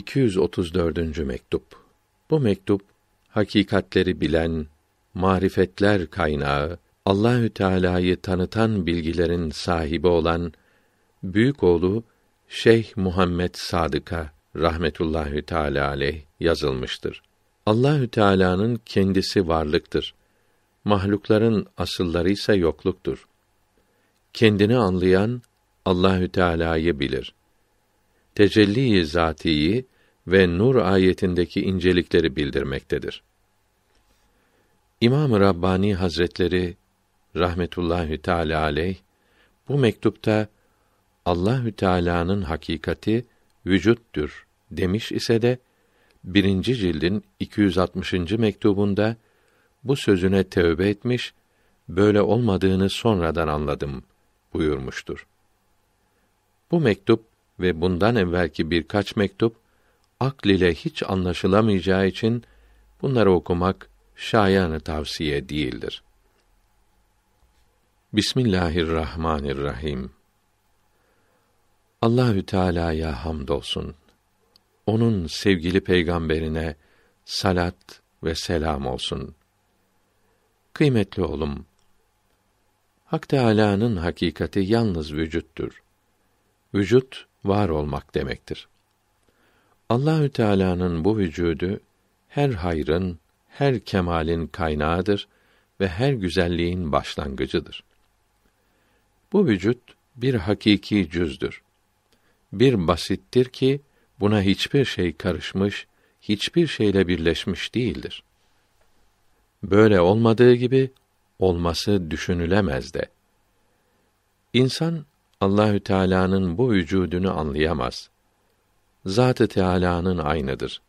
234. mektup. Bu mektup hakikatleri bilen, marifetler kaynağı, Allahü Teala'yı tanıtan bilgilerin sahibi olan büyük oğlu Şeyh Muhammed Sadık'a rahmetullahü teala aleyh yazılmıştır. Allahü Teala'nın kendisi varlıktır. Mahlukların asılları ise yokluktur. Kendini anlayan Allahü Teala'yı bilir tecelli-i zatiyi ve nur ayetindeki incelikleri bildirmektedir. İmam-ı Rabbani Hazretleri rahmetullahi teala aleyh bu mektupta Allahü Teala'nın hakikati vücuttur demiş ise de birinci cildin 260. mektubunda bu sözüne tövbe etmiş, böyle olmadığını sonradan anladım buyurmuştur. Bu mektup ve bundan evvelki birkaç mektup akl ile hiç anlaşılamayacağı için bunları okumak şayanı tavsiye değildir. Bismillahirrahmanirrahim. Allahü Teala'ya hamdolsun. Onun sevgili peygamberine salat ve selam olsun. Kıymetli oğlum, Hak Teala'nın hakikati yalnız vücuttur. Vücut, var olmak demektir. Allahü Teala'nın bu vücudu her hayrın, her kemalin kaynağıdır ve her güzelliğin başlangıcıdır. Bu vücut bir hakiki cüzdür. Bir basittir ki buna hiçbir şey karışmış, hiçbir şeyle birleşmiş değildir. Böyle olmadığı gibi olması düşünülemez de. İnsan Allahü Teala'nın bu vücudunu anlayamaz. Zatı Teala'nın aynıdır.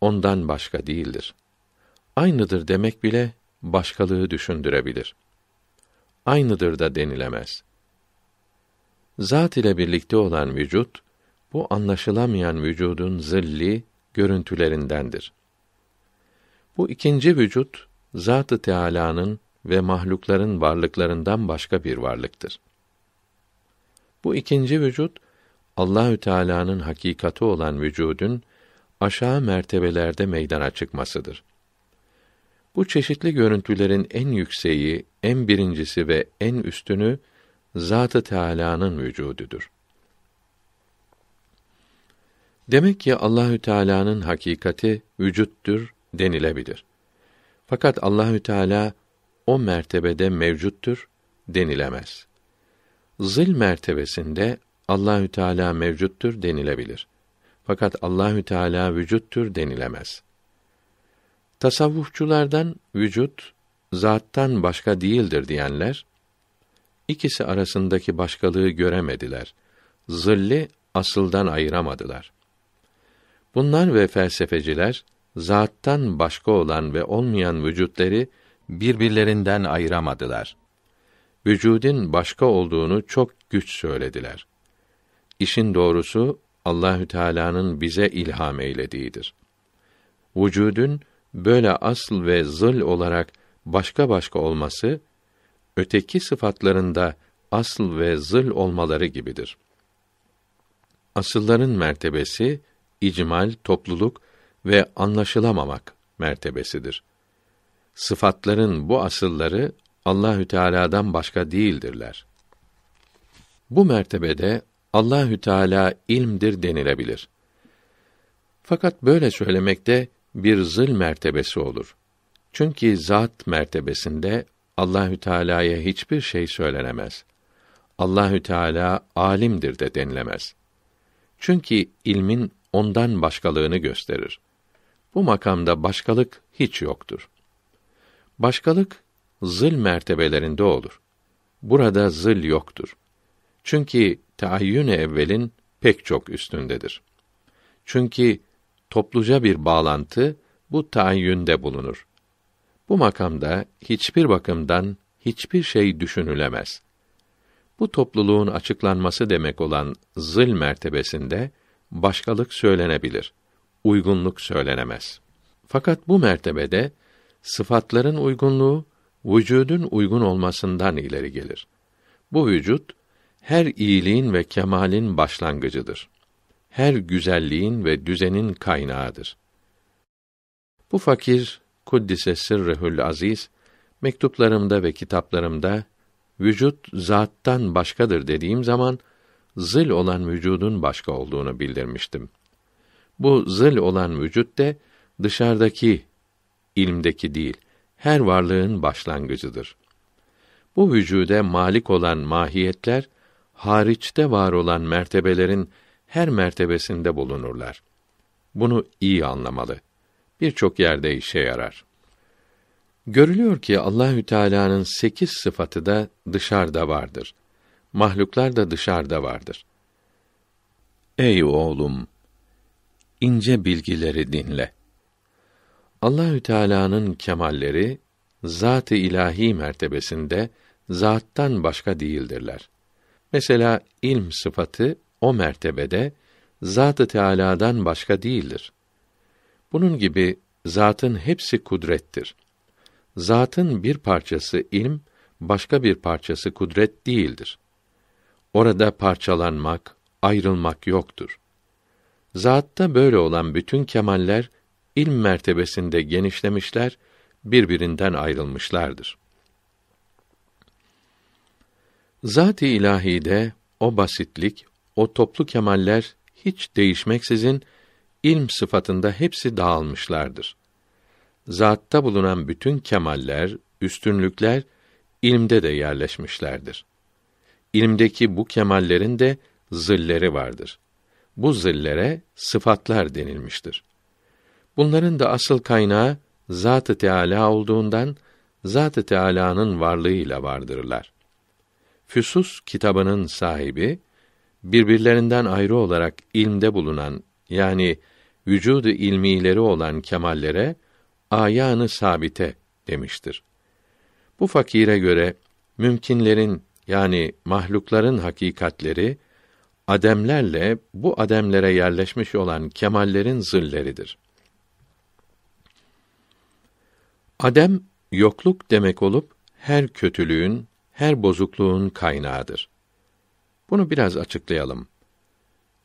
Ondan başka değildir. Aynıdır demek bile başkalığı düşündürebilir. Aynıdır da denilemez. Zat ile birlikte olan vücut bu anlaşılamayan vücudun zilli görüntülerindendir. Bu ikinci vücut Zatı Teala'nın ve mahlukların varlıklarından başka bir varlıktır. Bu ikinci vücut Allahü Teala'nın hakikati olan vücudun aşağı mertebelerde meydana çıkmasıdır. Bu çeşitli görüntülerin en yükseği, en birincisi ve en üstünü Zatı Teala'nın vücududur. Demek ki Allahü Teala'nın hakikati vücuttur denilebilir. Fakat Allahü Teala o mertebede mevcuttur denilemez zil mertebesinde Allahü Teala mevcuttur denilebilir. Fakat Allahü Teala vücuttur denilemez. Tasavvufçulardan vücut zattan başka değildir diyenler ikisi arasındaki başkalığı göremediler. Zilli asıldan ayıramadılar. Bunlar ve felsefeciler zattan başka olan ve olmayan vücutları birbirlerinden ayıramadılar.'' vücudun başka olduğunu çok güç söylediler. İşin doğrusu Allahü Teala'nın bize ilham eylediğidir. Vücudun böyle asıl ve zıl olarak başka başka olması öteki sıfatlarında asıl ve zıl olmaları gibidir. Asılların mertebesi icmal, topluluk ve anlaşılamamak mertebesidir. Sıfatların bu asılları Allahü Teala'dan başka değildirler. Bu mertebede Allahü Teala ilmdir denilebilir. Fakat böyle söylemekte bir zıl mertebesi olur. Çünkü zat mertebesinde Allahü Teala'ya hiçbir şey söylenemez. Allahü Teala alimdir de denilemez. Çünkü ilmin ondan başkalığını gösterir. Bu makamda başkalık hiç yoktur. Başkalık zıl mertebelerinde olur. Burada zıl yoktur. Çünkü taayyün evvelin pek çok üstündedir. Çünkü topluca bir bağlantı bu taayyünde bulunur. Bu makamda hiçbir bakımdan hiçbir şey düşünülemez. Bu topluluğun açıklanması demek olan zıl mertebesinde başkalık söylenebilir. Uygunluk söylenemez. Fakat bu mertebede sıfatların uygunluğu vücudun uygun olmasından ileri gelir. Bu vücut her iyiliğin ve kemalin başlangıcıdır. Her güzelliğin ve düzenin kaynağıdır. Bu fakir Kuddise sırrehül aziz mektuplarımda ve kitaplarımda vücut zattan başkadır dediğim zaman zil olan vücudun başka olduğunu bildirmiştim. Bu zil olan vücut de dışarıdaki ilimdeki değil, her varlığın başlangıcıdır. Bu vücude malik olan mahiyetler hariçte var olan mertebelerin her mertebesinde bulunurlar. Bunu iyi anlamalı. Birçok yerde işe yarar. Görülüyor ki Allahü Teala'nın sekiz sıfatı da dışarıda vardır. Mahluklar da dışarıda vardır. Ey oğlum, ince bilgileri dinle.'' Allahü Teala'nın kemalleri zat-ı ilahi mertebesinde zattan başka değildirler. Mesela ilm sıfatı o mertebede zat-ı Teala'dan başka değildir. Bunun gibi zatın hepsi kudrettir. Zatın bir parçası ilm, başka bir parçası kudret değildir. Orada parçalanmak, ayrılmak yoktur. Zatta böyle olan bütün kemaller ilm mertebesinde genişlemişler, birbirinden ayrılmışlardır. Zat-ı ilahide o basitlik, o toplu kemaller hiç değişmeksizin ilm sıfatında hepsi dağılmışlardır. Zatta bulunan bütün kemaller, üstünlükler ilmde de yerleşmişlerdir. İlmdeki bu kemallerin de zilleri vardır. Bu zillere sıfatlar denilmiştir. Bunların da asıl kaynağı Zat-ı Teala olduğundan Zat-ı Teala'nın varlığıyla vardırlar. Füsus kitabının sahibi birbirlerinden ayrı olarak ilmde bulunan yani vücudu ilmileri olan kemallere ayağını sabite demiştir. Bu fakire göre mümkinlerin yani mahlukların hakikatleri ademlerle bu ademlere yerleşmiş olan kemallerin zilleridir. Adem yokluk demek olup her kötülüğün, her bozukluğun kaynağıdır. Bunu biraz açıklayalım.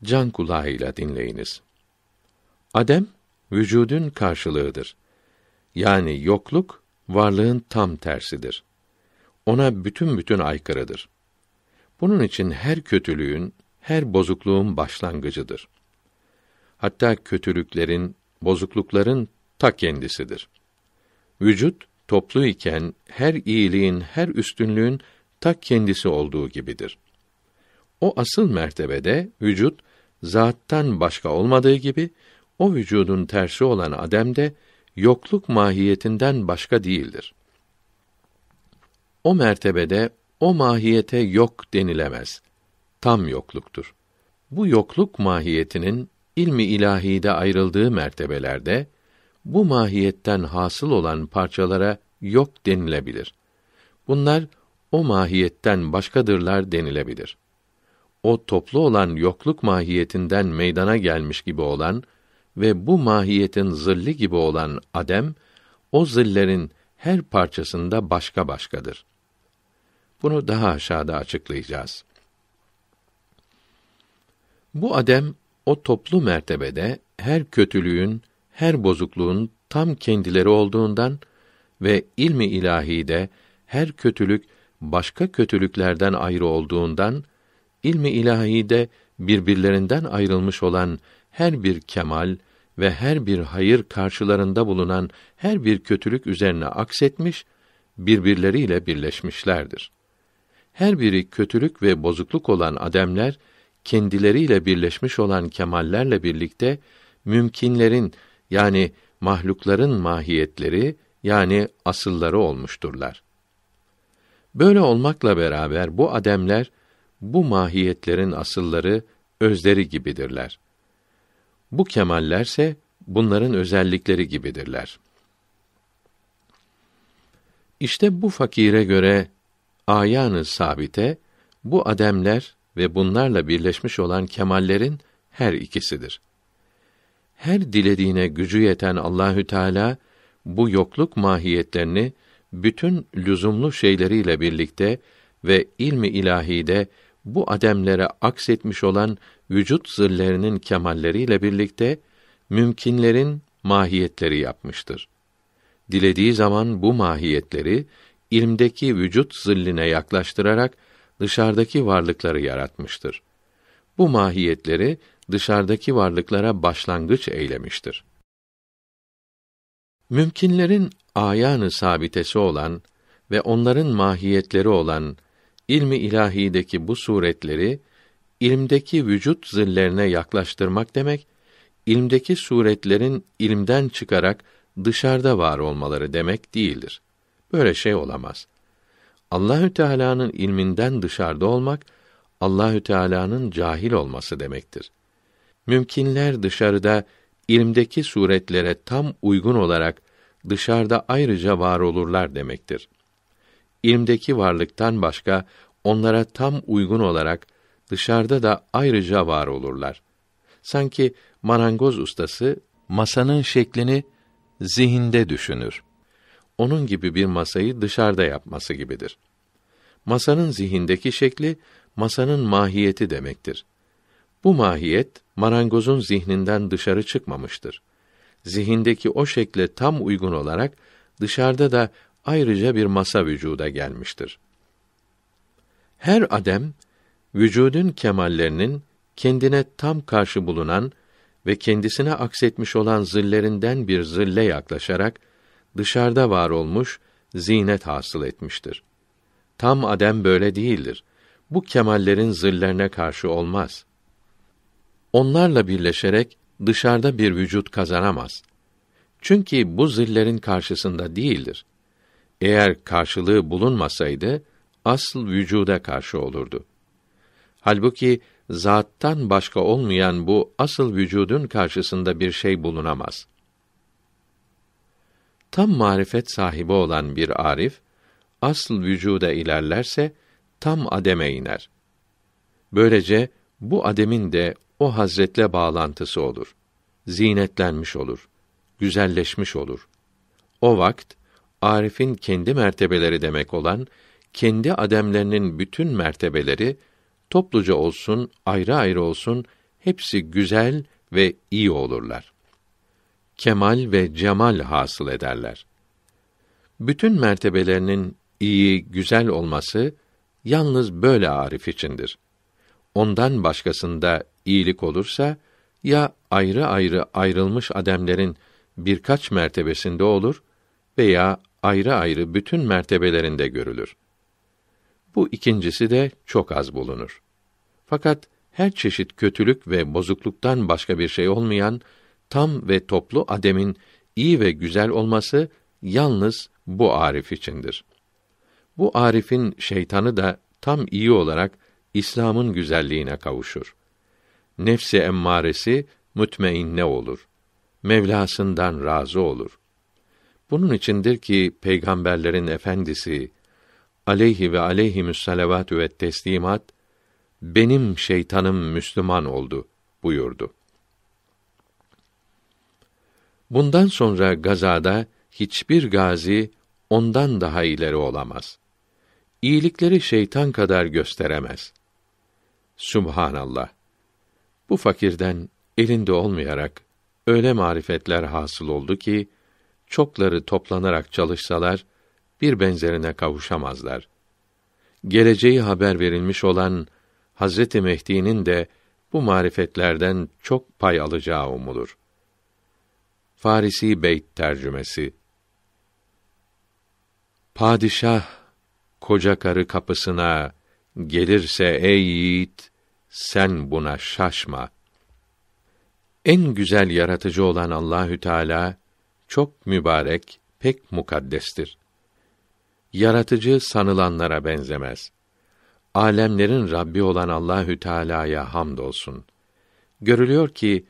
Can kulağıyla dinleyiniz. Adem vücudun karşılığıdır. Yani yokluk varlığın tam tersidir. Ona bütün bütün aykırıdır. Bunun için her kötülüğün, her bozukluğun başlangıcıdır. Hatta kötülüklerin, bozuklukların ta kendisidir.'' Vücut toplu iken her iyiliğin, her üstünlüğün tak kendisi olduğu gibidir. O asıl mertebede vücut zattan başka olmadığı gibi o vücudun tersi olan adem de yokluk mahiyetinden başka değildir. O mertebede o mahiyete yok denilemez. Tam yokluktur. Bu yokluk mahiyetinin ilmi ilahide ayrıldığı mertebelerde bu mahiyetten hasıl olan parçalara yok denilebilir. Bunlar o mahiyetten başkadırlar denilebilir. O toplu olan yokluk mahiyetinden meydana gelmiş gibi olan ve bu mahiyetin zilli gibi olan adem o zillerin her parçasında başka başkadır. Bunu daha aşağıda açıklayacağız. Bu adem o toplu mertebede her kötülüğün her bozukluğun tam kendileri olduğundan ve ilmi ilahide her kötülük başka kötülüklerden ayrı olduğundan ilmi ilahide birbirlerinden ayrılmış olan her bir kemal ve her bir hayır karşılarında bulunan her bir kötülük üzerine aksetmiş, birbirleriyle birleşmişlerdir. Her biri kötülük ve bozukluk olan ademler, kendileriyle birleşmiş olan kemallerle birlikte, mümkinlerin yani mahlukların mahiyetleri yani asılları olmuşturlar. Böyle olmakla beraber bu ademler bu mahiyetlerin asılları özleri gibidirler. Bu kemallerse bunların özellikleri gibidirler. İşte bu fakire göre ayanı sabite bu ademler ve bunlarla birleşmiş olan kemallerin her ikisidir her dilediğine gücü yeten Allahü Teala bu yokluk mahiyetlerini bütün lüzumlu şeyleriyle birlikte ve ilmi ilahide bu ademlere aksetmiş olan vücut zillerinin kemalleriyle birlikte mümkinlerin mahiyetleri yapmıştır. Dilediği zaman bu mahiyetleri ilmdeki vücut zilline yaklaştırarak dışarıdaki varlıkları yaratmıştır. Bu mahiyetleri dışarıdaki varlıklara başlangıç eylemiştir. Mümkünlerin ayanı sabitesi olan ve onların mahiyetleri olan ilmi ilahideki bu suretleri ilimdeki vücut zillerine yaklaştırmak demek, ilimdeki suretlerin ilmden çıkarak dışarıda var olmaları demek değildir. Böyle şey olamaz. Allahü Teala'nın ilminden dışarıda olmak Allahü Teala'nın cahil olması demektir. Mümkinler dışarıda ilmdeki suretlere tam uygun olarak dışarıda ayrıca var olurlar demektir. İlmdeki varlıktan başka onlara tam uygun olarak dışarıda da ayrıca var olurlar. Sanki marangoz ustası masanın şeklini zihinde düşünür. Onun gibi bir masayı dışarıda yapması gibidir. Masanın zihindeki şekli masanın mahiyeti demektir. Bu mahiyet marangozun zihninden dışarı çıkmamıştır. Zihindeki o şekle tam uygun olarak dışarıda da ayrıca bir masa vücuda gelmiştir. Her adem vücudun kemallerinin kendine tam karşı bulunan ve kendisine aksetmiş olan zillerinden bir zille yaklaşarak dışarıda var olmuş zinet hasıl etmiştir. Tam adem böyle değildir. Bu kemallerin zillerine karşı olmaz onlarla birleşerek dışarıda bir vücut kazanamaz. Çünkü bu zillerin karşısında değildir. Eğer karşılığı bulunmasaydı asıl vücuda karşı olurdu. Halbuki zattan başka olmayan bu asıl vücudun karşısında bir şey bulunamaz. Tam marifet sahibi olan bir arif asıl vücuda ilerlerse tam ademe iner. Böylece bu ademin de o hazretle bağlantısı olur. Zinetlenmiş olur. Güzelleşmiş olur. O vakt Arif'in kendi mertebeleri demek olan kendi ademlerinin bütün mertebeleri topluca olsun, ayrı ayrı olsun hepsi güzel ve iyi olurlar. Kemal ve cemal hasıl ederler. Bütün mertebelerinin iyi, güzel olması yalnız böyle arif içindir. Ondan başkasında iyilik olursa ya ayrı ayrı ayrılmış ademlerin birkaç mertebesinde olur veya ayrı ayrı bütün mertebelerinde görülür. Bu ikincisi de çok az bulunur. Fakat her çeşit kötülük ve bozukluktan başka bir şey olmayan tam ve toplu ademin iyi ve güzel olması yalnız bu arif içindir. Bu arifin şeytanı da tam iyi olarak İslam'ın güzelliğine kavuşur nefsi emmaresi mutmeinne olur. Mevlasından razı olur. Bunun içindir ki peygamberlerin efendisi aleyhi ve aleyhi salavatü ve teslimat benim şeytanım Müslüman oldu buyurdu. Bundan sonra gazada hiçbir gazi ondan daha ileri olamaz. İyilikleri şeytan kadar gösteremez. Subhanallah. Bu fakirden elinde olmayarak öyle marifetler hasıl oldu ki çokları toplanarak çalışsalar bir benzerine kavuşamazlar. Geleceği haber verilmiş olan Hazreti Mehdi'nin de bu marifetlerden çok pay alacağı umulur. Farisi Beyt tercümesi Padişah koca karı kapısına gelirse ey yiğit sen buna şaşma. En güzel yaratıcı olan Allahü Teala çok mübarek, pek mukaddestir. Yaratıcı sanılanlara benzemez. Alemlerin Rabbi olan Allahü Teala'ya hamdolsun. Görülüyor ki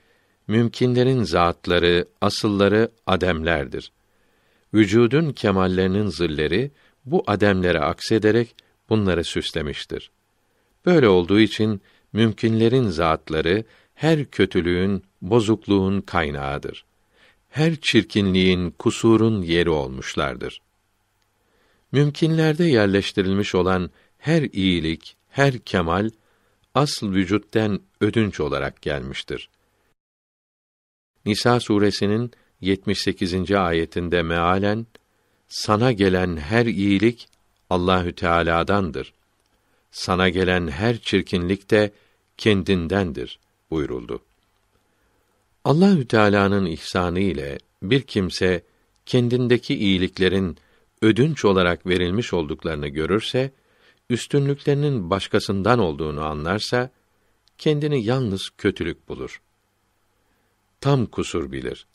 mümkinlerin zatları, asılları ademlerdir. Vücudun kemallerinin zilleri bu ademlere aksederek bunları süslemiştir. Böyle olduğu için mümkünlerin zatları her kötülüğün, bozukluğun kaynağıdır. Her çirkinliğin, kusurun yeri olmuşlardır. Mümkünlerde yerleştirilmiş olan her iyilik, her kemal asıl vücutten ödünç olarak gelmiştir. Nisa suresinin 78. ayetinde mealen sana gelen her iyilik Allahü Teala'dandır sana gelen her çirkinlik de kendindendir buyuruldu. Allahü Teala'nın ihsanı ile bir kimse kendindeki iyiliklerin ödünç olarak verilmiş olduklarını görürse, üstünlüklerinin başkasından olduğunu anlarsa, kendini yalnız kötülük bulur. Tam kusur bilir.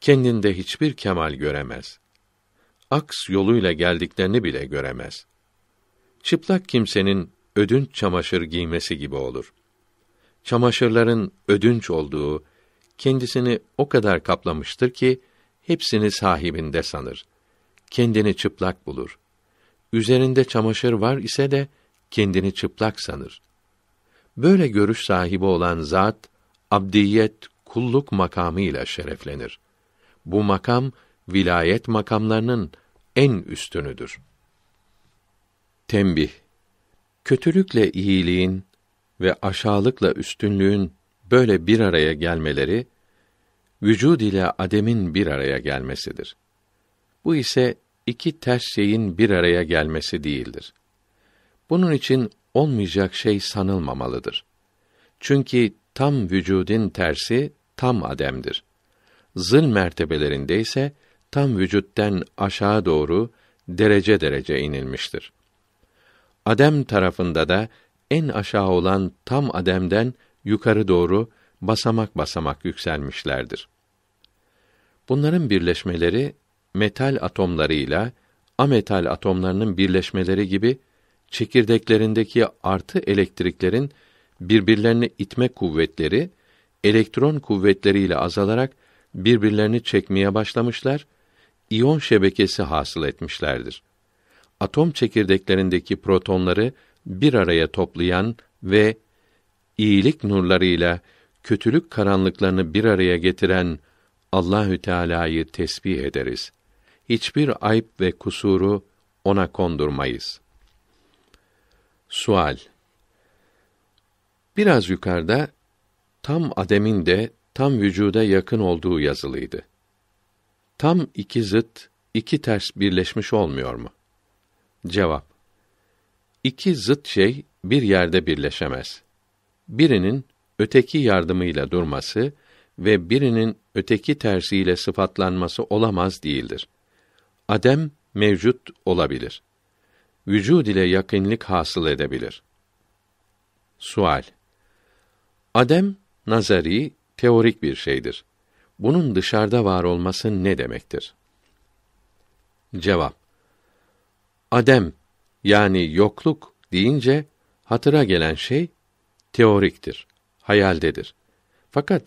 Kendinde hiçbir kemal göremez. Aks yoluyla geldiklerini bile göremez.'' çıplak kimsenin ödünç çamaşır giymesi gibi olur. Çamaşırların ödünç olduğu kendisini o kadar kaplamıştır ki hepsini sahibinde sanır. Kendini çıplak bulur. Üzerinde çamaşır var ise de kendini çıplak sanır. Böyle görüş sahibi olan zat abdiyet kulluk makamı ile şereflenir. Bu makam vilayet makamlarının en üstünüdür. Tembih Kötülükle iyiliğin ve aşağılıkla üstünlüğün böyle bir araya gelmeleri vücud ile ademin bir araya gelmesidir. Bu ise iki ters şeyin bir araya gelmesi değildir. Bunun için olmayacak şey sanılmamalıdır. Çünkü tam vücudun tersi tam ademdir. Zır mertebelerinde ise tam vücuttan aşağı doğru derece derece inilmiştir. Adem tarafında da en aşağı olan tam Adem'den yukarı doğru basamak basamak yükselmişlerdir. Bunların birleşmeleri metal atomlarıyla ametal atomlarının birleşmeleri gibi çekirdeklerindeki artı elektriklerin birbirlerini itme kuvvetleri elektron kuvvetleriyle azalarak birbirlerini çekmeye başlamışlar, iyon şebekesi hasıl etmişlerdir atom çekirdeklerindeki protonları bir araya toplayan ve iyilik nurlarıyla kötülük karanlıklarını bir araya getiren Allahü Teala'yı tesbih ederiz. Hiçbir ayıp ve kusuru ona kondurmayız. Sual Biraz yukarıda tam ademin de tam vücuda yakın olduğu yazılıydı. Tam iki zıt, iki ters birleşmiş olmuyor mu? Cevap: İki zıt şey bir yerde birleşemez. Birinin öteki yardımıyla durması ve birinin öteki tersiyle sıfatlanması olamaz değildir. Adem mevcut olabilir. Vücud ile yakınlık hasıl edebilir. Sual: Adem nazari, teorik bir şeydir. Bunun dışarıda var olması ne demektir? Cevap: Adem yani yokluk deyince hatıra gelen şey teoriktir, hayaldedir. Fakat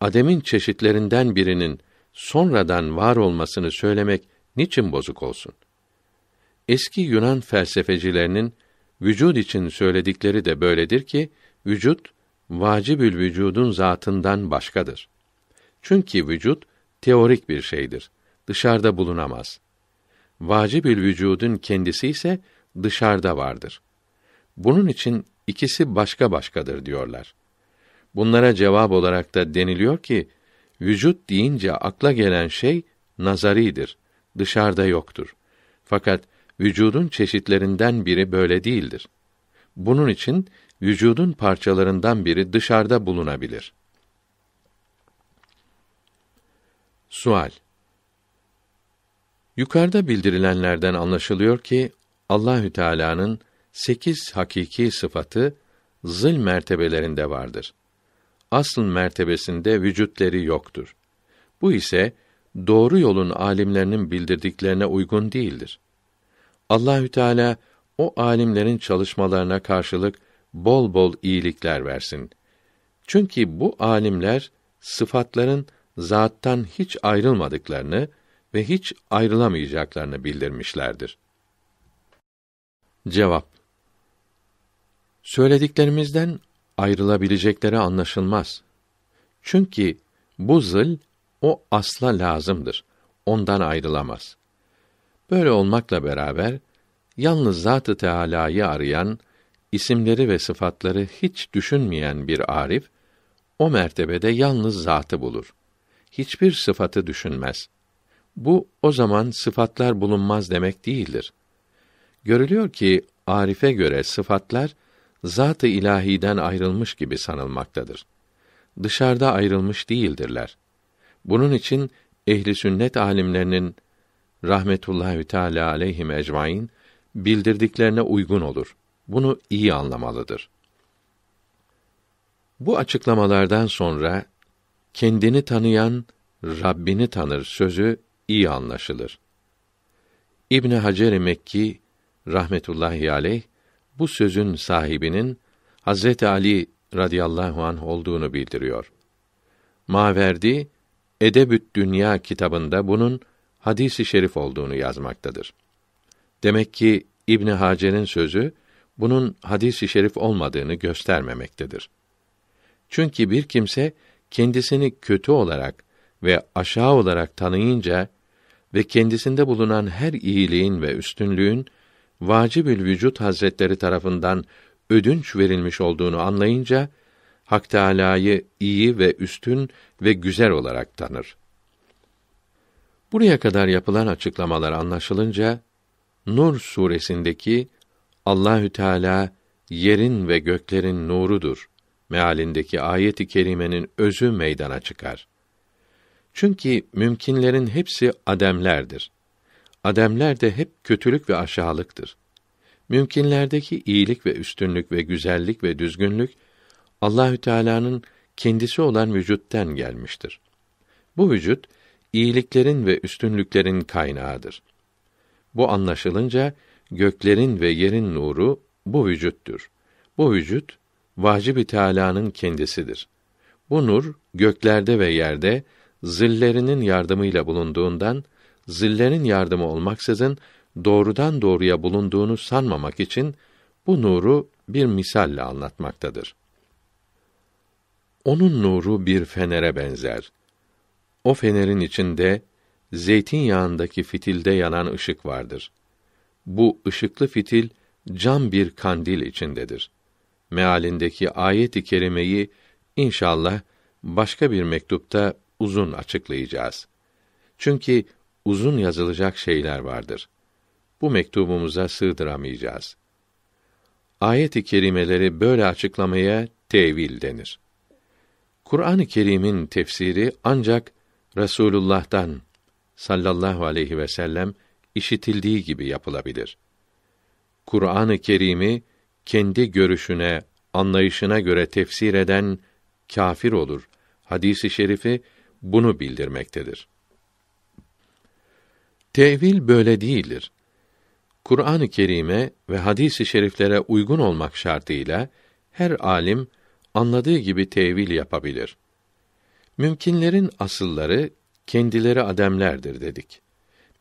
Adem'in çeşitlerinden birinin sonradan var olmasını söylemek niçin bozuk olsun? Eski Yunan felsefecilerinin vücut için söyledikleri de böyledir ki vücut vacibül vücudun zatından başkadır. Çünkü vücut teorik bir şeydir. Dışarıda bulunamaz vacibül vücudun kendisi ise dışarıda vardır. Bunun için ikisi başka başkadır diyorlar. Bunlara cevap olarak da deniliyor ki vücut deyince akla gelen şey nazaridir. Dışarıda yoktur. Fakat vücudun çeşitlerinden biri böyle değildir. Bunun için vücudun parçalarından biri dışarıda bulunabilir. Sual Yukarıda bildirilenlerden anlaşılıyor ki Allahü Teala'nın sekiz hakiki sıfatı zil mertebelerinde vardır. Asıl mertebesinde vücutleri yoktur. Bu ise doğru yolun alimlerinin bildirdiklerine uygun değildir. Allahü Teala o alimlerin çalışmalarına karşılık bol bol iyilikler versin. Çünkü bu alimler sıfatların zattan hiç ayrılmadıklarını ve hiç ayrılamayacaklarını bildirmişlerdir. Cevap Söylediklerimizden ayrılabilecekleri anlaşılmaz. Çünkü bu zıl o asla lazımdır. Ondan ayrılamaz. Böyle olmakla beraber yalnız Zat-ı Teala'yı arayan, isimleri ve sıfatları hiç düşünmeyen bir arif o mertebede yalnız zatı bulur. Hiçbir sıfatı düşünmez.'' Bu o zaman sıfatlar bulunmaz demek değildir. Görülüyor ki Arif'e göre sıfatlar zat-ı ilahiden ayrılmış gibi sanılmaktadır. Dışarıda ayrılmış değildirler. Bunun için ehli sünnet alimlerinin rahmetullahi teala aleyhim ecmaîn bildirdiklerine uygun olur. Bunu iyi anlamalıdır. Bu açıklamalardan sonra kendini tanıyan Rabbini tanır sözü iyi anlaşılır. İbn Hacer Mekki rahmetullahi aleyh bu sözün sahibinin Hazreti Ali radıyallahu anh olduğunu bildiriyor. Maverdi Edebü't Dünya kitabında bunun hadisi şerif olduğunu yazmaktadır. Demek ki İbn Hacer'in sözü bunun hadisi şerif olmadığını göstermemektedir. Çünkü bir kimse kendisini kötü olarak ve aşağı olarak tanıyınca ve kendisinde bulunan her iyiliğin ve üstünlüğün Vacibül Vücut Hazretleri tarafından ödünç verilmiş olduğunu anlayınca Hak Teâlâ'yı iyi ve üstün ve güzel olarak tanır. Buraya kadar yapılan açıklamalar anlaşılınca Nur suresindeki Allahü Teala yerin ve göklerin nurudur mealindeki ayet-i kerimenin özü meydana çıkar. Çünkü mümkinlerin hepsi ademlerdir. Ademler de hep kötülük ve aşağılıktır. Mümkinlerdeki iyilik ve üstünlük ve güzellik ve düzgünlük Allahü Teala'nın kendisi olan vücuttan gelmiştir. Bu vücut iyiliklerin ve üstünlüklerin kaynağıdır. Bu anlaşılınca göklerin ve yerin nuru bu vücuttur. Bu vücut vacib-i Teala'nın kendisidir. Bu nur göklerde ve yerde zillerinin yardımıyla bulunduğundan zillerin yardımı olmaksızın doğrudan doğruya bulunduğunu sanmamak için bu nuru bir misalle anlatmaktadır. Onun nuru bir fenere benzer. O fenerin içinde zeytinyağındaki fitilde yanan ışık vardır. Bu ışıklı fitil cam bir kandil içindedir. Mealindeki ayet-i kerimeyi inşallah başka bir mektupta uzun açıklayacağız. Çünkü uzun yazılacak şeyler vardır. Bu mektubumuza sığdıramayacağız. Ayet-i kerimeleri böyle açıklamaya tevil denir. Kur'an-ı Kerim'in tefsiri ancak Resulullah'tan sallallahu aleyhi ve sellem işitildiği gibi yapılabilir. Kur'an-ı Kerim'i kendi görüşüne, anlayışına göre tefsir eden kafir olur. Hadisi şerifi bunu bildirmektedir. Tevil böyle değildir. Kur'an-ı Kerim'e ve hadis-i şeriflere uygun olmak şartıyla her alim anladığı gibi tevil yapabilir. Mümkinlerin asılları kendileri ademlerdir dedik.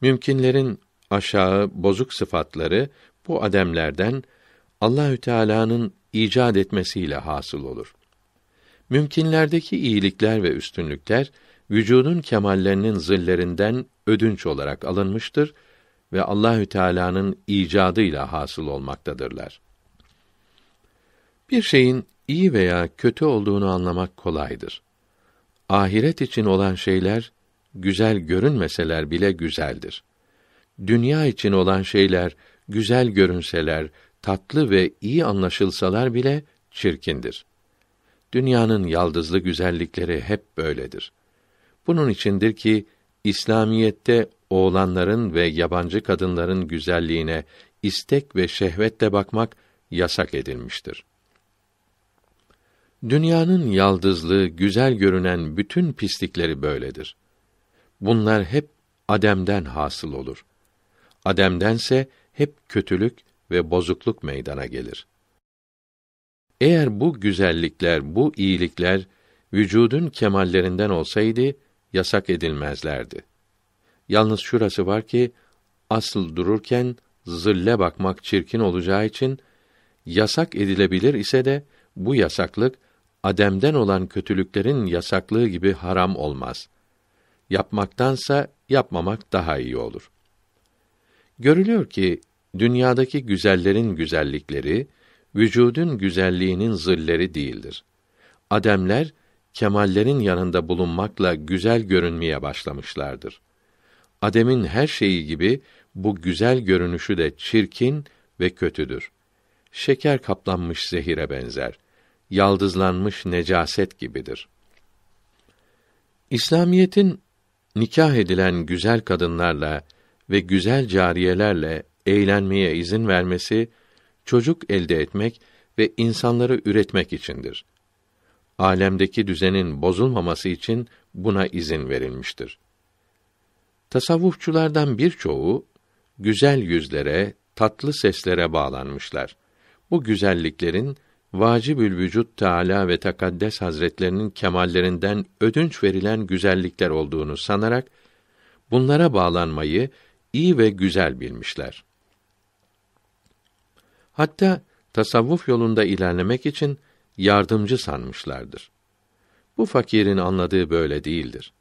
Mümkinlerin aşağı bozuk sıfatları bu ademlerden Allahü Teala'nın icat etmesiyle hasıl olur. Mümkinlerdeki iyilikler ve üstünlükler vücudun kemallerinin zillerinden ödünç olarak alınmıştır ve Allahü Teala'nın icadıyla hasıl olmaktadırlar. Bir şeyin iyi veya kötü olduğunu anlamak kolaydır. Ahiret için olan şeyler güzel görünmeseler bile güzeldir. Dünya için olan şeyler güzel görünseler, tatlı ve iyi anlaşılsalar bile çirkindir. Dünyanın yaldızlı güzellikleri hep böyledir. Bunun içindir ki İslamiyette oğlanların ve yabancı kadınların güzelliğine istek ve şehvetle bakmak yasak edilmiştir. Dünyanın yaldızlı, güzel görünen bütün pislikleri böyledir. Bunlar hep Adem'den hasıl olur. Adem'dense hep kötülük ve bozukluk meydana gelir. Eğer bu güzellikler, bu iyilikler vücudun kemallerinden olsaydı, yasak edilmezlerdi. Yalnız şurası var ki asıl dururken zille bakmak çirkin olacağı için yasak edilebilir ise de bu yasaklık ademden olan kötülüklerin yasaklığı gibi haram olmaz. Yapmaktansa yapmamak daha iyi olur. Görülüyor ki dünyadaki güzellerin güzellikleri vücudun güzelliğinin zilleri değildir. Ademler kemallerin yanında bulunmakla güzel görünmeye başlamışlardır. Adem'in her şeyi gibi bu güzel görünüşü de çirkin ve kötüdür. Şeker kaplanmış zehire benzer. Yaldızlanmış necaset gibidir. İslamiyetin nikah edilen güzel kadınlarla ve güzel cariyelerle eğlenmeye izin vermesi çocuk elde etmek ve insanları üretmek içindir.'' alemdeki düzenin bozulmaması için buna izin verilmiştir. Tasavvufçulardan birçoğu güzel yüzlere, tatlı seslere bağlanmışlar. Bu güzelliklerin vacibül Vücud Teala ve Takaddes Hazretlerinin kemallerinden ödünç verilen güzellikler olduğunu sanarak bunlara bağlanmayı iyi ve güzel bilmişler. Hatta tasavvuf yolunda ilerlemek için yardımcı sanmışlardır. Bu fakirin anladığı böyle değildir.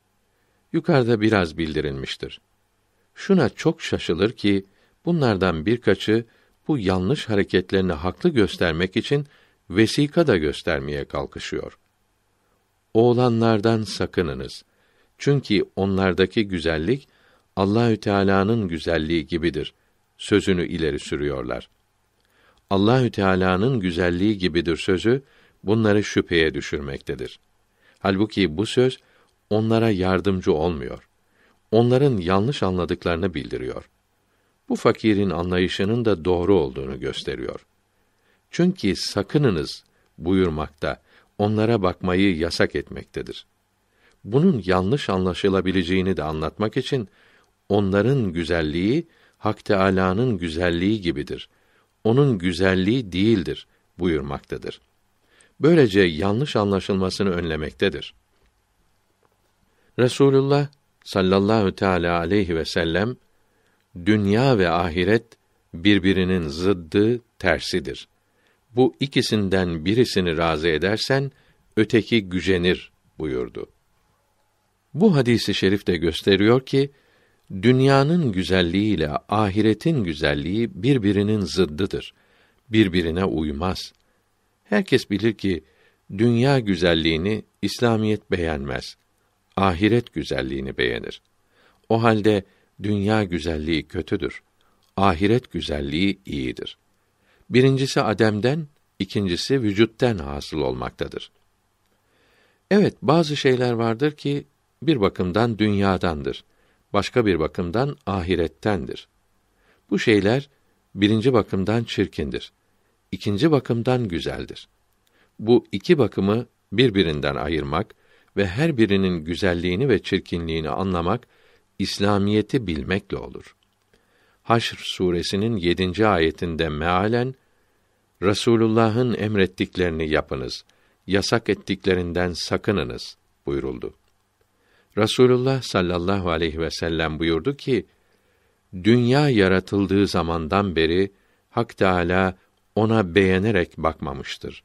Yukarıda biraz bildirilmiştir. Şuna çok şaşılır ki bunlardan birkaçı bu yanlış hareketlerini haklı göstermek için vesika da göstermeye kalkışıyor. Oğlanlardan sakınınız. Çünkü onlardaki güzellik Allahü Teala'nın güzelliği gibidir sözünü ileri sürüyorlar. Allahü Teala'nın güzelliği gibidir sözü bunları şüpheye düşürmektedir. Halbuki bu söz onlara yardımcı olmuyor. Onların yanlış anladıklarını bildiriyor. Bu fakirin anlayışının da doğru olduğunu gösteriyor. Çünkü sakınınız buyurmakta onlara bakmayı yasak etmektedir. Bunun yanlış anlaşılabileceğini de anlatmak için onların güzelliği Hak Teâlâ'nın güzelliği gibidir. Onun güzelliği değildir buyurmaktadır. Böylece yanlış anlaşılmasını önlemektedir. Resulullah sallallahu teala aleyhi ve sellem dünya ve ahiret birbirinin zıddı, tersidir. Bu ikisinden birisini razı edersen öteki gücenir buyurdu. Bu hadisi şerif de gösteriyor ki dünyanın güzelliği ile ahiretin güzelliği birbirinin zıddıdır. Birbirine uymaz. Herkes bilir ki dünya güzelliğini İslamiyet beğenmez. Ahiret güzelliğini beğenir. O halde dünya güzelliği kötüdür. Ahiret güzelliği iyidir. Birincisi Adem'den, ikincisi vücuttan hasıl olmaktadır. Evet, bazı şeyler vardır ki bir bakımdan dünyadandır. Başka bir bakımdan ahirettendir. Bu şeyler birinci bakımdan çirkindir ikinci bakımdan güzeldir. Bu iki bakımı birbirinden ayırmak ve her birinin güzelliğini ve çirkinliğini anlamak İslamiyeti bilmekle olur. Haşr suresinin 7. ayetinde mealen Resulullah'ın emrettiklerini yapınız, yasak ettiklerinden sakınınız buyuruldu. Rasulullah sallallahu aleyhi ve sellem buyurdu ki: Dünya yaratıldığı zamandan beri Hak Teala ona beğenerek bakmamıştır.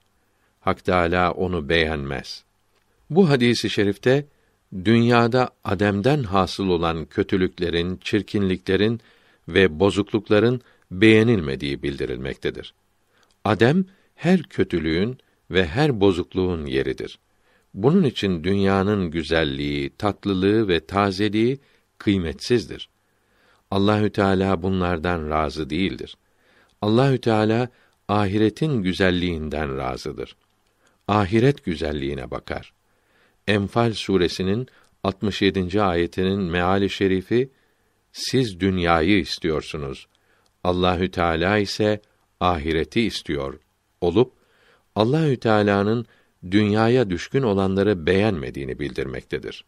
Hak Teâlâ onu beğenmez. Bu hadisi şerifte dünyada Adem'den hasıl olan kötülüklerin, çirkinliklerin ve bozuklukların beğenilmediği bildirilmektedir. Adem her kötülüğün ve her bozukluğun yeridir. Bunun için dünyanın güzelliği, tatlılığı ve tazeliği kıymetsizdir. Allahü Teala bunlardan razı değildir. Allahü Teala ahiretin güzelliğinden razıdır. Ahiret güzelliğine bakar. Enfal suresinin 67. ayetinin meali şerifi siz dünyayı istiyorsunuz. Allahü Teala ise ahireti istiyor olup Allahü Teala'nın dünyaya düşkün olanları beğenmediğini bildirmektedir.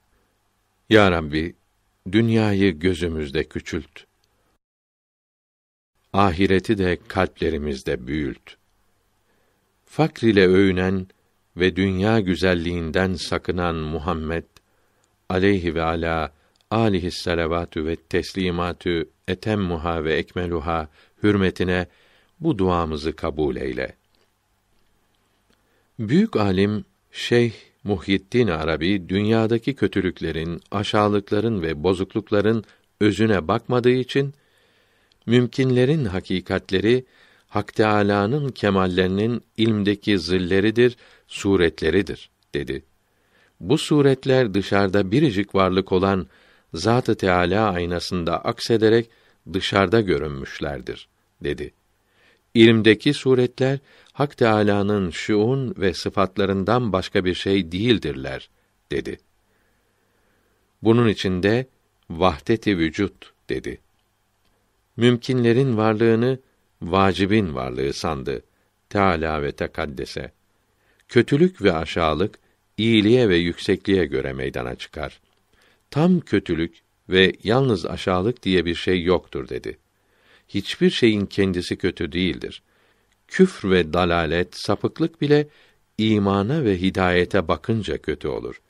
Ya Rabbi, dünyayı gözümüzde küçült ahireti de kalplerimizde büyült. Fakr ile övünen ve dünya güzelliğinden sakınan Muhammed aleyhi ve ala alihi salavatü ve teslimatü etemmuha ve ekmeluha hürmetine bu duamızı kabul eyle. Büyük alim Şeyh Muhyiddin Arabi dünyadaki kötülüklerin, aşağılıkların ve bozuklukların özüne bakmadığı için Mümkünlerin hakikatleri Hak Teâlâ'nın kemallerinin ilmdeki zilleridir, suretleridir dedi. Bu suretler dışarıda biricik varlık olan Zat-ı Teâlâ aynasında aksederek dışarıda görünmüşlerdir dedi. İlmdeki suretler Hak Teâlâ'nın şuun ve sıfatlarından başka bir şey değildirler dedi. Bunun içinde vahdeti vücut dedi mümkinlerin varlığını vacibin varlığı sandı. Teala ve tekaddese. Kötülük ve aşağılık iyiliğe ve yüksekliğe göre meydana çıkar. Tam kötülük ve yalnız aşağılık diye bir şey yoktur dedi. Hiçbir şeyin kendisi kötü değildir. Küfr ve dalalet, sapıklık bile imana ve hidayete bakınca kötü olur.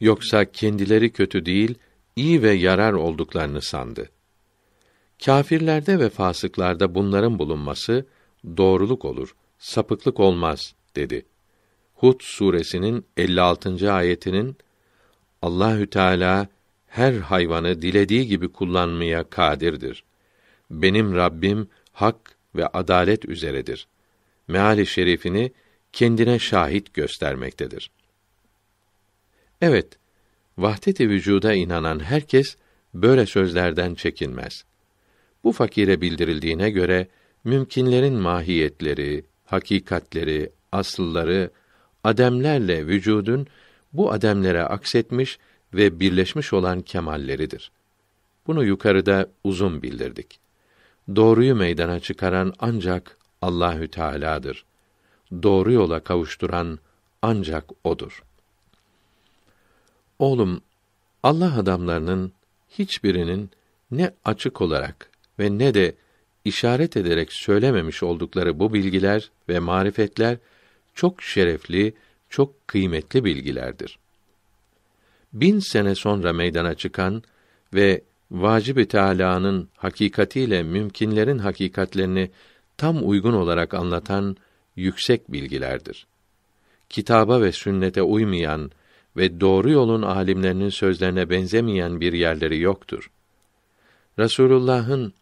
Yoksa kendileri kötü değil, iyi ve yarar olduklarını sandı.'' Kafirlerde ve fasıklarda bunların bulunması doğruluk olur, sapıklık olmaz dedi. Hud suresinin 56. ayetinin Allahü Teala her hayvanı dilediği gibi kullanmaya kadirdir. Benim Rabbim hak ve adalet üzeredir. Meali şerifini kendine şahit göstermektedir. Evet, vahdet-i vücuda inanan herkes böyle sözlerden çekinmez. Bu fakire bildirildiğine göre mümkinlerin mahiyetleri, hakikatleri, asılları ademlerle vücudun bu ademlere aksetmiş ve birleşmiş olan kemalleridir. Bunu yukarıda uzun bildirdik. Doğruyu meydana çıkaran ancak Allahü Teala'dır. Doğru yola kavuşturan ancak odur. Oğlum, Allah adamlarının hiçbirinin ne açık olarak ve ne de işaret ederek söylememiş oldukları bu bilgiler ve marifetler çok şerefli, çok kıymetli bilgilerdir. Bin sene sonra meydana çıkan ve vacib-i Teâlâ'nın hakikatiyle mümkinlerin hakikatlerini tam uygun olarak anlatan yüksek bilgilerdir. Kitaba ve sünnete uymayan ve doğru yolun alimlerinin sözlerine benzemeyen bir yerleri yoktur. Rasulullah'ın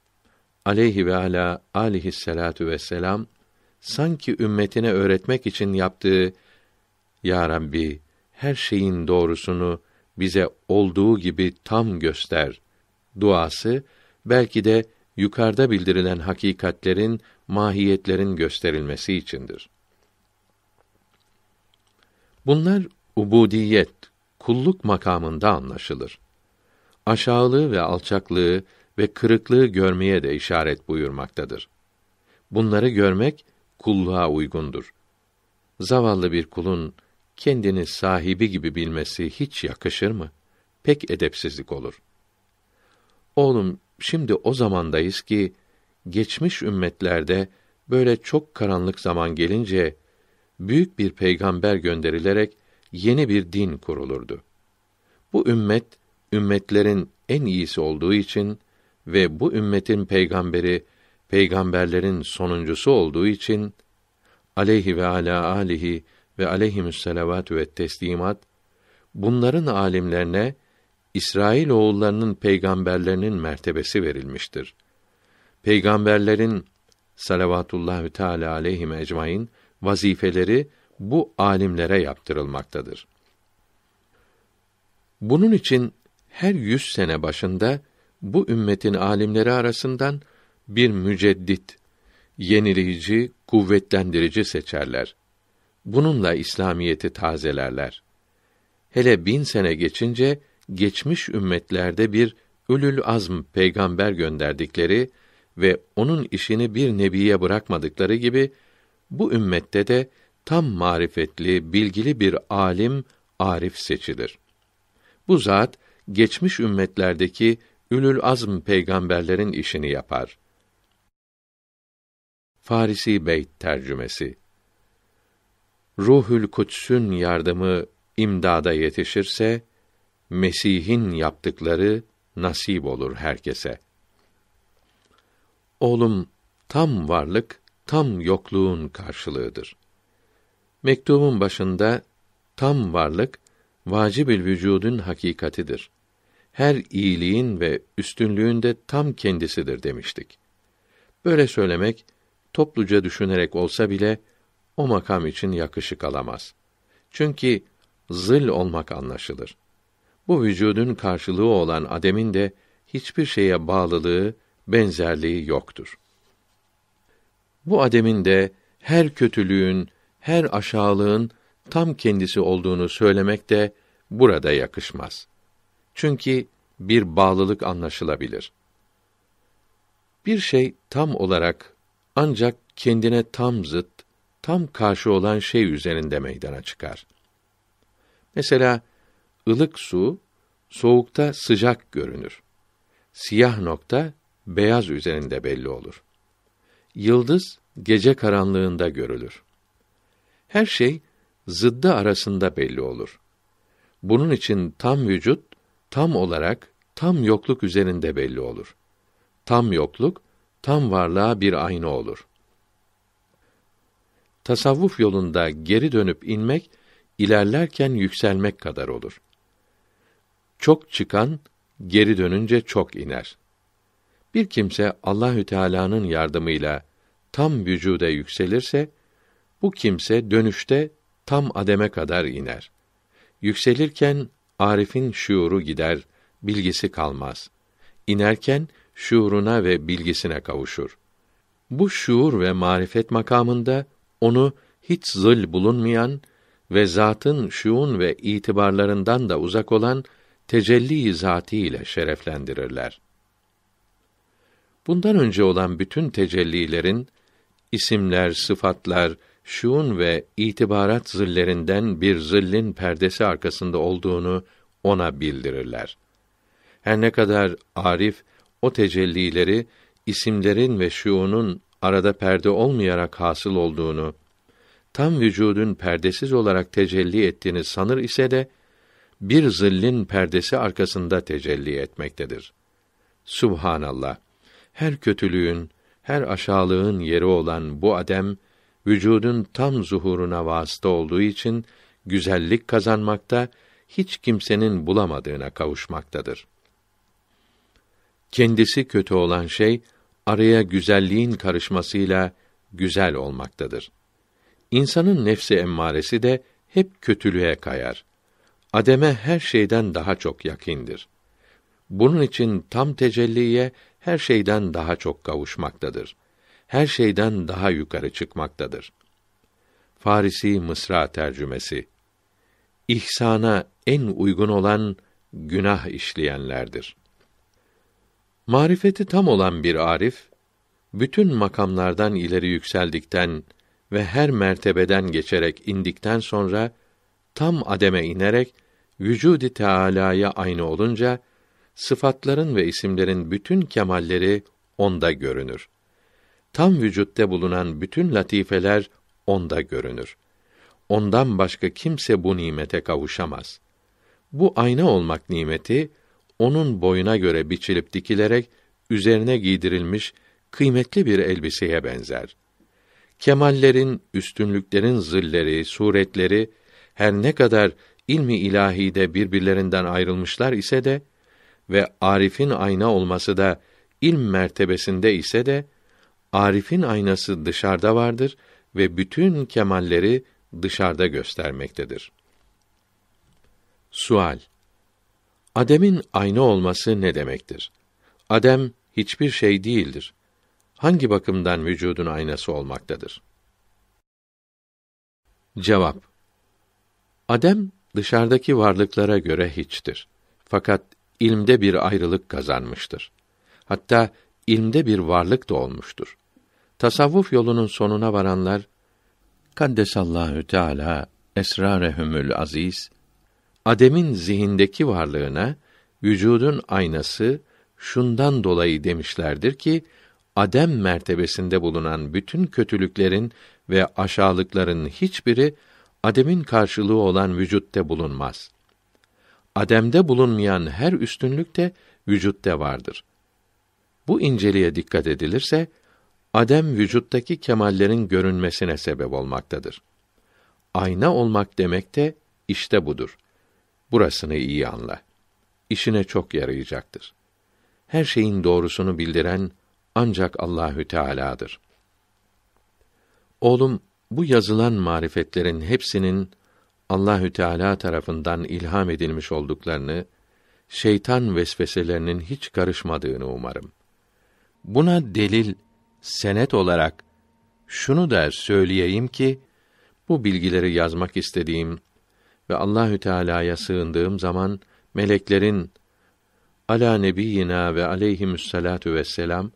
aleyhi ve ala aleyhisselatu vesselam sanki ümmetine öğretmek için yaptığı Ya Rabbi her şeyin doğrusunu bize olduğu gibi tam göster duası belki de yukarıda bildirilen hakikatlerin mahiyetlerin gösterilmesi içindir. Bunlar ubudiyet, kulluk makamında anlaşılır. Aşağılığı ve alçaklığı ve kırıklığı görmeye de işaret buyurmaktadır. Bunları görmek kulluğa uygundur. Zavallı bir kulun kendini sahibi gibi bilmesi hiç yakışır mı? Pek edepsizlik olur. Oğlum, şimdi o zamandayız ki geçmiş ümmetlerde böyle çok karanlık zaman gelince büyük bir peygamber gönderilerek yeni bir din kurulurdu. Bu ümmet ümmetlerin en iyisi olduğu için ve bu ümmetin peygamberi peygamberlerin sonuncusu olduğu için aleyhi ve ala alihi ve aleyhimüsselavat ve teslimat bunların alimlerine İsrail oğullarının peygamberlerinin mertebesi verilmiştir. Peygamberlerin salavatullahü teala aleyhim ecmaîn vazifeleri bu alimlere yaptırılmaktadır. Bunun için her yüz sene başında bu ümmetin alimleri arasından bir müceddit, yenileyici, kuvvetlendirici seçerler. Bununla İslamiyeti tazelerler. Hele bin sene geçince geçmiş ümmetlerde bir ülül azm peygamber gönderdikleri ve onun işini bir nebiye bırakmadıkları gibi bu ümmette de tam marifetli, bilgili bir alim, arif seçilir. Bu zat geçmiş ümmetlerdeki Ülül azm peygamberlerin işini yapar. Farisi Beyt tercümesi. Ruhül Kutsun yardımı imdada yetişirse Mesih'in yaptıkları nasip olur herkese. Oğlum tam varlık tam yokluğun karşılığıdır. Mektubun başında tam varlık vacibül vücudun hakikatidir her iyiliğin ve üstünlüğün de tam kendisidir demiştik. Böyle söylemek topluca düşünerek olsa bile o makam için yakışık alamaz. Çünkü zil olmak anlaşılır. Bu vücudun karşılığı olan ademin de hiçbir şeye bağlılığı, benzerliği yoktur. Bu ademin de her kötülüğün, her aşağılığın tam kendisi olduğunu söylemek de burada yakışmaz.'' Çünkü bir bağlılık anlaşılabilir. Bir şey tam olarak ancak kendine tam zıt, tam karşı olan şey üzerinde meydana çıkar. Mesela ılık su soğukta sıcak görünür. Siyah nokta beyaz üzerinde belli olur. Yıldız gece karanlığında görülür. Her şey zıddı arasında belli olur. Bunun için tam vücut tam olarak tam yokluk üzerinde belli olur. Tam yokluk tam varlığa bir ayna olur. Tasavvuf yolunda geri dönüp inmek ilerlerken yükselmek kadar olur. Çok çıkan geri dönünce çok iner. Bir kimse Allahü Teala'nın yardımıyla tam vücuda yükselirse bu kimse dönüşte tam ademe kadar iner. Yükselirken Arif'in şuuru gider, bilgisi kalmaz. İnerken şuuruna ve bilgisine kavuşur. Bu şuur ve marifet makamında onu hiç zıl bulunmayan ve zatın şuun ve itibarlarından da uzak olan tecelli-i zatî ile şereflendirirler. Bundan önce olan bütün tecellilerin isimler, sıfatlar, şuun ve itibarat zillerinden bir zillin perdesi arkasında olduğunu ona bildirirler. Her ne kadar arif o tecellileri isimlerin ve şuunun arada perde olmayarak hasıl olduğunu, tam vücudun perdesiz olarak tecelli ettiğini sanır ise de bir zillin perdesi arkasında tecelli etmektedir. Subhanallah. Her kötülüğün, her aşağılığın yeri olan bu adem vücudun tam zuhuruna vasıta olduğu için güzellik kazanmakta, hiç kimsenin bulamadığına kavuşmaktadır. Kendisi kötü olan şey araya güzelliğin karışmasıyla güzel olmaktadır. İnsanın nefsi emmaresi de hep kötülüğe kayar. Ademe her şeyden daha çok yakindir. Bunun için tam tecelliye her şeyden daha çok kavuşmaktadır.'' her şeyden daha yukarı çıkmaktadır. Farisi Mısra tercümesi İhsana en uygun olan günah işleyenlerdir. Marifeti tam olan bir arif bütün makamlardan ileri yükseldikten ve her mertebeden geçerek indikten sonra tam ademe inerek vücudi Teala'ya aynı olunca sıfatların ve isimlerin bütün kemalleri onda görünür tam vücutte bulunan bütün latifeler onda görünür. Ondan başka kimse bu nimete kavuşamaz. Bu ayna olmak nimeti onun boyuna göre biçilip dikilerek üzerine giydirilmiş kıymetli bir elbiseye benzer. Kemallerin, üstünlüklerin zilleri, suretleri her ne kadar ilmi ilahide birbirlerinden ayrılmışlar ise de ve arifin ayna olması da ilm mertebesinde ise de Arif'in aynası dışarıda vardır ve bütün kemalleri dışarıda göstermektedir. Sual Adem'in ayna olması ne demektir? Adem hiçbir şey değildir. Hangi bakımdan vücudun aynası olmaktadır? Cevap Adem dışarıdaki varlıklara göre hiçtir. Fakat ilmde bir ayrılık kazanmıştır. Hatta ilmde bir varlık da olmuştur. Tasavvuf yolunun sonuna varanlar Kaddesallahu Teala esrarehumül aziz Adem'in zihindeki varlığına vücudun aynası şundan dolayı demişlerdir ki Adem mertebesinde bulunan bütün kötülüklerin ve aşağılıkların hiçbiri Adem'in karşılığı olan vücutte bulunmaz. Adem'de bulunmayan her üstünlük de vücutte vardır. Bu inceliğe dikkat edilirse adem vücuttaki kemallerin görünmesine sebep olmaktadır. Ayna olmak demek de işte budur. Burasını iyi anla. İşine çok yarayacaktır. Her şeyin doğrusunu bildiren ancak Allahü Teala'dır. Oğlum, bu yazılan marifetlerin hepsinin Allahü Teala tarafından ilham edilmiş olduklarını, şeytan vesveselerinin hiç karışmadığını umarım. Buna delil senet olarak şunu da söyleyeyim ki bu bilgileri yazmak istediğim ve Allahü Teala'ya sığındığım zaman meleklerin ala nebiyina ve aleyhimüsselatu vesselam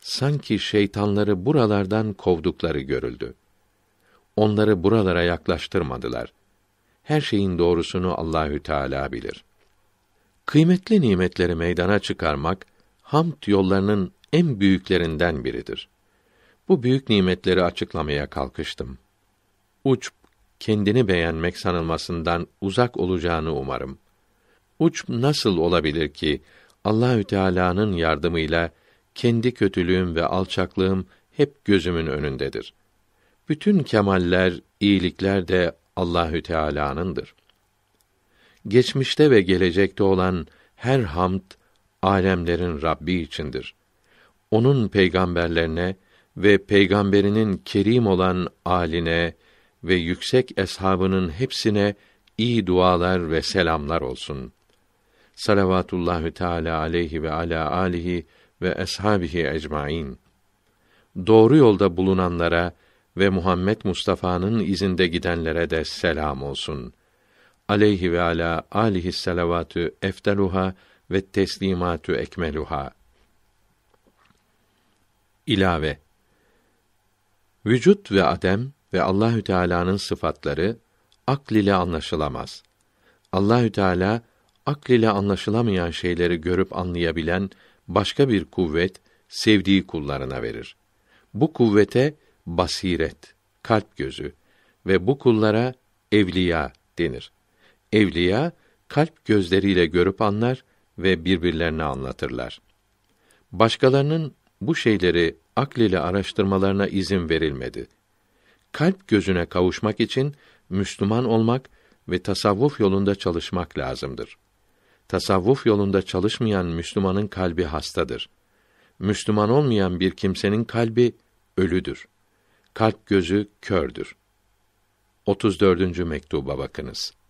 sanki şeytanları buralardan kovdukları görüldü. Onları buralara yaklaştırmadılar. Her şeyin doğrusunu Allahü Teala bilir. Kıymetli nimetleri meydana çıkarmak hamd yollarının en büyüklerinden biridir. Bu büyük nimetleri açıklamaya kalkıştım. Uç kendini beğenmek sanılmasından uzak olacağını umarım. Uç nasıl olabilir ki Allahü Teala'nın yardımıyla kendi kötülüğüm ve alçaklığım hep gözümün önündedir. Bütün kemaller, iyilikler de Allahü Teala'nındır. Geçmişte ve gelecekte olan her hamd alemlerin Rabbi içindir onun peygamberlerine ve peygamberinin kerim olan aline ve yüksek eshabının hepsine iyi dualar ve selamlar olsun. Salavatullahü teala aleyhi ve ala alihi ve eshabihi ecmaîn. Doğru yolda bulunanlara ve Muhammed Mustafa'nın izinde gidenlere de selam olsun. Aleyhi ve ala alihi salavatü efteluha ve teslimatü ekmeluha ilave Vücut ve adem ve Allahü Teala'nın sıfatları akl ile anlaşılamaz. Allahü Teala akl ile anlaşılamayan şeyleri görüp anlayabilen başka bir kuvvet sevdiği kullarına verir. Bu kuvvete basiret, kalp gözü ve bu kullara evliya denir. Evliya kalp gözleriyle görüp anlar ve birbirlerine anlatırlar. Başkalarının bu şeyleri akliyle araştırmalarına izin verilmedi. Kalp gözüne kavuşmak için Müslüman olmak ve tasavvuf yolunda çalışmak lazımdır. Tasavvuf yolunda çalışmayan Müslümanın kalbi hastadır. Müslüman olmayan bir kimsenin kalbi ölüdür. Kalp gözü kördür. 34. mektuba bakınız.